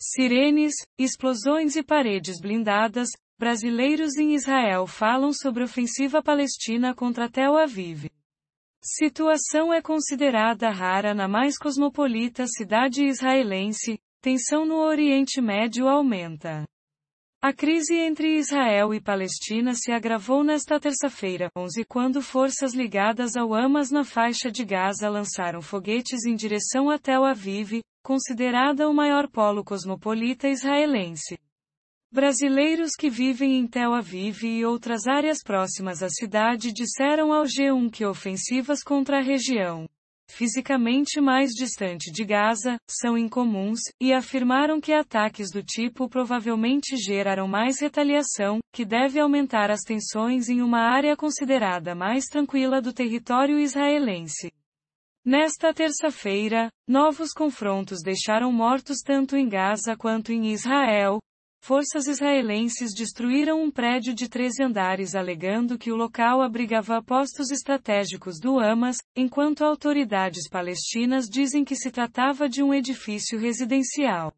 Sirenes, explosões e paredes blindadas, brasileiros em Israel falam sobre ofensiva palestina contra Tel Aviv. Situação é considerada rara na mais cosmopolita cidade israelense, tensão no Oriente Médio aumenta. A crise entre Israel e Palestina se agravou nesta terça-feira, 11, quando forças ligadas ao Hamas na faixa de Gaza lançaram foguetes em direção a Tel Aviv, considerada o maior polo cosmopolita israelense. Brasileiros que vivem em Tel Aviv e outras áreas próximas à cidade disseram ao G1 que ofensivas contra a região, fisicamente mais distante de Gaza, são incomuns, e afirmaram que ataques do tipo provavelmente geraram mais retaliação, que deve aumentar as tensões em uma área considerada mais tranquila do território israelense. Nesta terça-feira, novos confrontos deixaram mortos tanto em Gaza quanto em Israel. Forças israelenses destruíram um prédio de 13 andares alegando que o local abrigava postos estratégicos do Hamas, enquanto autoridades palestinas dizem que se tratava de um edifício residencial.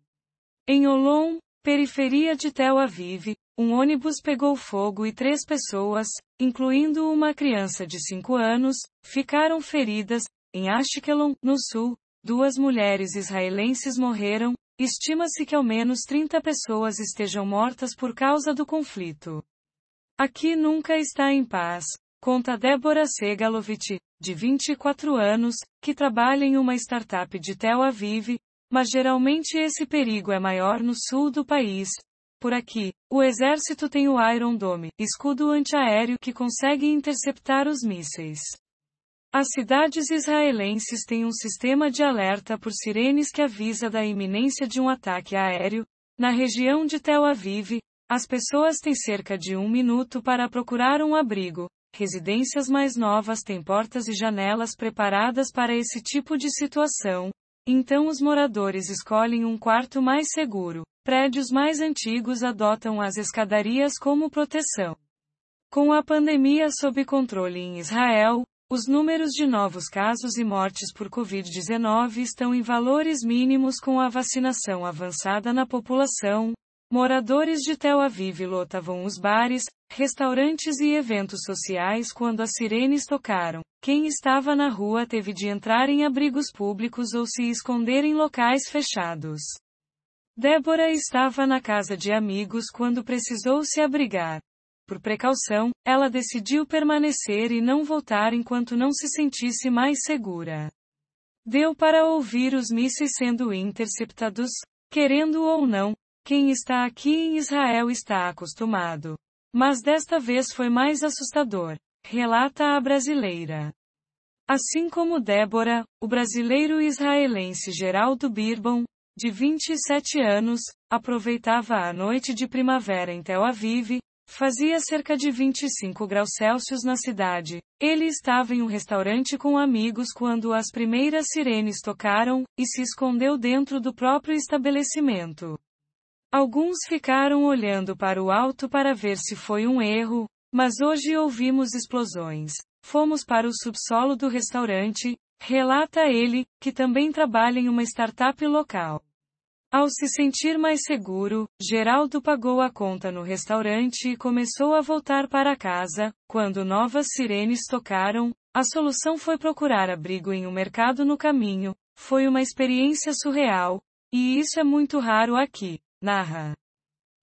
Em Olom, periferia de Tel Aviv, um ônibus pegou fogo e três pessoas, incluindo uma criança de 5 anos, ficaram feridas, em Ashkelon, no sul, duas mulheres israelenses morreram, estima-se que ao menos 30 pessoas estejam mortas por causa do conflito. Aqui nunca está em paz, conta Débora Segalovich, de 24 anos, que trabalha em uma startup de Tel Aviv, mas geralmente esse perigo é maior no sul do país. Por aqui, o exército tem o Iron Dome, escudo antiaéreo que consegue interceptar os mísseis. As cidades israelenses têm um sistema de alerta por sirenes que avisa da iminência de um ataque aéreo. Na região de Tel Aviv, as pessoas têm cerca de um minuto para procurar um abrigo. Residências mais novas têm portas e janelas preparadas para esse tipo de situação. Então os moradores escolhem um quarto mais seguro. Prédios mais antigos adotam as escadarias como proteção. Com a pandemia sob controle em Israel, os números de novos casos e mortes por Covid-19 estão em valores mínimos com a vacinação avançada na população. Moradores de Tel Aviv lotavam os bares, restaurantes e eventos sociais quando as sirenes tocaram. Quem estava na rua teve de entrar em abrigos públicos ou se esconder em locais fechados. Débora estava na casa de amigos quando precisou se abrigar por precaução, ela decidiu permanecer e não voltar enquanto não se sentisse mais segura. Deu para ouvir os mísseis sendo interceptados, querendo ou não, quem está aqui em Israel está acostumado. Mas desta vez foi mais assustador, relata a brasileira. Assim como Débora, o brasileiro israelense Geraldo Birbon, de 27 anos, aproveitava a noite de primavera em Tel Aviv, Fazia cerca de 25 graus Celsius na cidade. Ele estava em um restaurante com amigos quando as primeiras sirenes tocaram, e se escondeu dentro do próprio estabelecimento. Alguns ficaram olhando para o alto para ver se foi um erro, mas hoje ouvimos explosões. Fomos para o subsolo do restaurante, relata ele, que também trabalha em uma startup local. Ao se sentir mais seguro, Geraldo pagou a conta no restaurante e começou a voltar para casa, quando novas sirenes tocaram, a solução foi procurar abrigo em um mercado no caminho, foi uma experiência surreal, e isso é muito raro aqui, narra.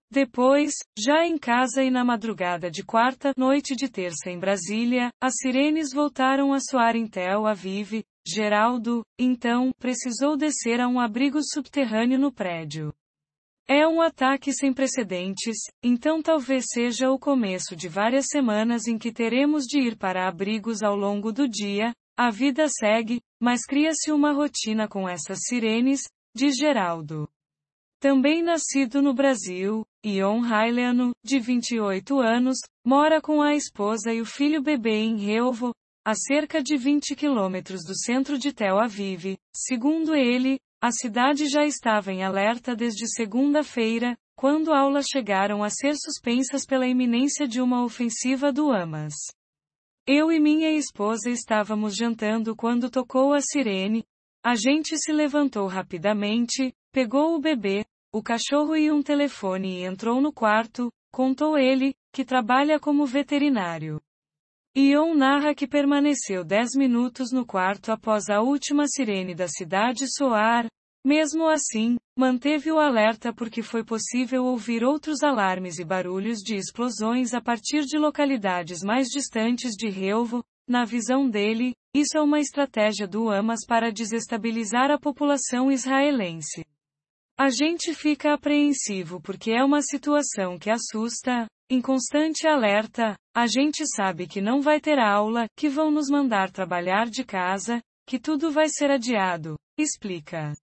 Depois, já em casa e na madrugada de quarta noite de terça em Brasília, as sirenes voltaram a soar em Tel Aviv. Geraldo, então, precisou descer a um abrigo subterrâneo no prédio. É um ataque sem precedentes, então talvez seja o começo de várias semanas em que teremos de ir para abrigos ao longo do dia. A vida segue, mas cria-se uma rotina com essas sirenes, diz Geraldo também nascido no Brasil, Ion Hailiano, de 28 anos, mora com a esposa e o filho bebê em Reuvo, a cerca de 20 quilômetros do centro de Tel Aviv. Segundo ele, a cidade já estava em alerta desde segunda-feira, quando aulas chegaram a ser suspensas pela iminência de uma ofensiva do Hamas. Eu e minha esposa estávamos jantando quando tocou a sirene. A gente se levantou rapidamente, Pegou o bebê, o cachorro e um telefone e entrou no quarto, contou ele, que trabalha como veterinário. Ion narra que permaneceu dez minutos no quarto após a última sirene da cidade soar, mesmo assim, manteve o alerta porque foi possível ouvir outros alarmes e barulhos de explosões a partir de localidades mais distantes de Reuvo, na visão dele, isso é uma estratégia do Hamas para desestabilizar a população israelense. A gente fica apreensivo porque é uma situação que assusta, em constante alerta, a gente sabe que não vai ter aula, que vão nos mandar trabalhar de casa, que tudo vai ser adiado, explica.